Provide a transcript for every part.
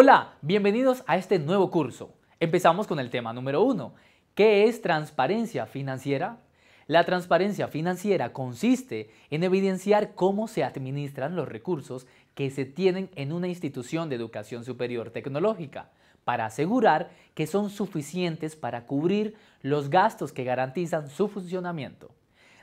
Hola, bienvenidos a este nuevo curso. Empezamos con el tema número uno. ¿Qué es transparencia financiera? La transparencia financiera consiste en evidenciar cómo se administran los recursos que se tienen en una institución de educación superior tecnológica, para asegurar que son suficientes para cubrir los gastos que garantizan su funcionamiento.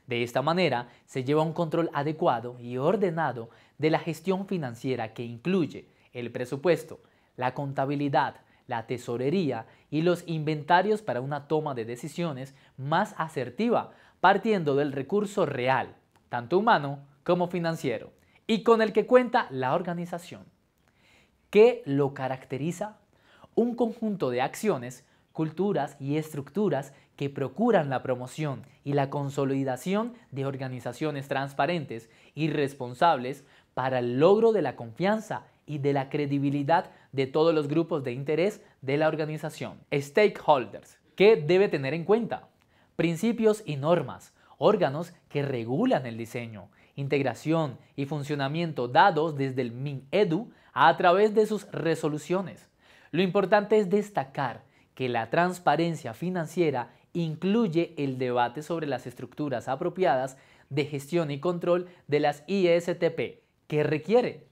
De esta manera, se lleva un control adecuado y ordenado de la gestión financiera que incluye el presupuesto, la contabilidad, la tesorería y los inventarios para una toma de decisiones más asertiva, partiendo del recurso real, tanto humano como financiero, y con el que cuenta la organización. ¿Qué lo caracteriza? Un conjunto de acciones, culturas y estructuras que procuran la promoción y la consolidación de organizaciones transparentes y responsables para el logro de la confianza y de la credibilidad de todos los grupos de interés de la organización. Stakeholders. ¿Qué debe tener en cuenta? Principios y normas, órganos que regulan el diseño, integración y funcionamiento dados desde el MinEdu a través de sus resoluciones. Lo importante es destacar que la transparencia financiera incluye el debate sobre las estructuras apropiadas de gestión y control de las ISTP, que requiere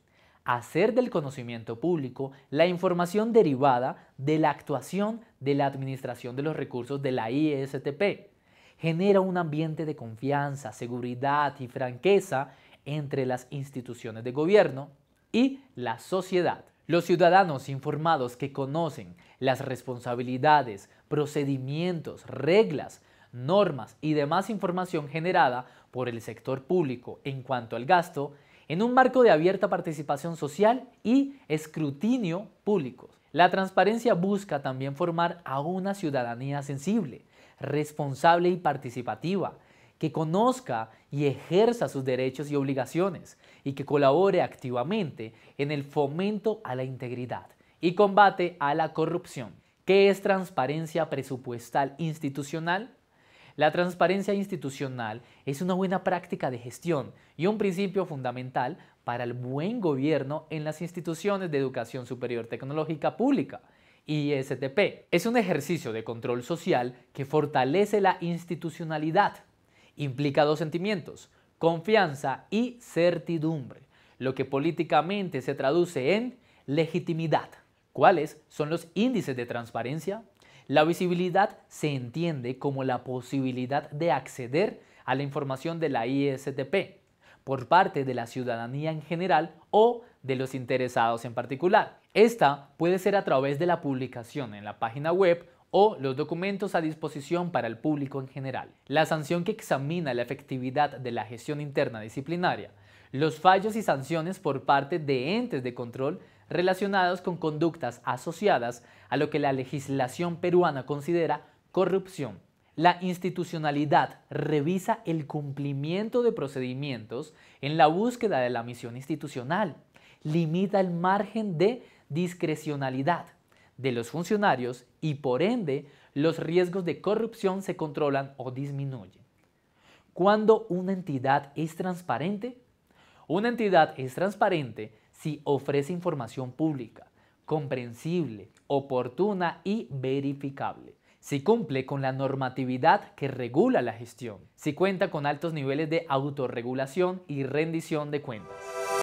hacer del conocimiento público la información derivada de la actuación de la Administración de los Recursos de la ISTP. Genera un ambiente de confianza, seguridad y franqueza entre las instituciones de gobierno y la sociedad. Los ciudadanos informados que conocen las responsabilidades, procedimientos, reglas, normas y demás información generada por el sector público en cuanto al gasto en un marco de abierta participación social y escrutinio público. La transparencia busca también formar a una ciudadanía sensible, responsable y participativa, que conozca y ejerza sus derechos y obligaciones y que colabore activamente en el fomento a la integridad y combate a la corrupción. ¿Qué es transparencia presupuestal institucional? La transparencia institucional es una buena práctica de gestión y un principio fundamental para el buen gobierno en las instituciones de educación superior tecnológica pública. ISTP es un ejercicio de control social que fortalece la institucionalidad. Implica dos sentimientos, confianza y certidumbre, lo que políticamente se traduce en legitimidad. ¿Cuáles son los índices de transparencia? La visibilidad se entiende como la posibilidad de acceder a la información de la ISTP por parte de la ciudadanía en general o de los interesados en particular. Esta puede ser a través de la publicación en la página web o los documentos a disposición para el público en general. La sanción que examina la efectividad de la gestión interna disciplinaria, los fallos y sanciones por parte de entes de control relacionados con conductas asociadas a lo que la legislación peruana considera corrupción. La institucionalidad revisa el cumplimiento de procedimientos en la búsqueda de la misión institucional, limita el margen de discrecionalidad de los funcionarios y por ende los riesgos de corrupción se controlan o disminuyen. Cuando una entidad es transparente, una entidad es transparente si ofrece información pública, comprensible, oportuna y verificable. Si cumple con la normatividad que regula la gestión. Si cuenta con altos niveles de autorregulación y rendición de cuentas.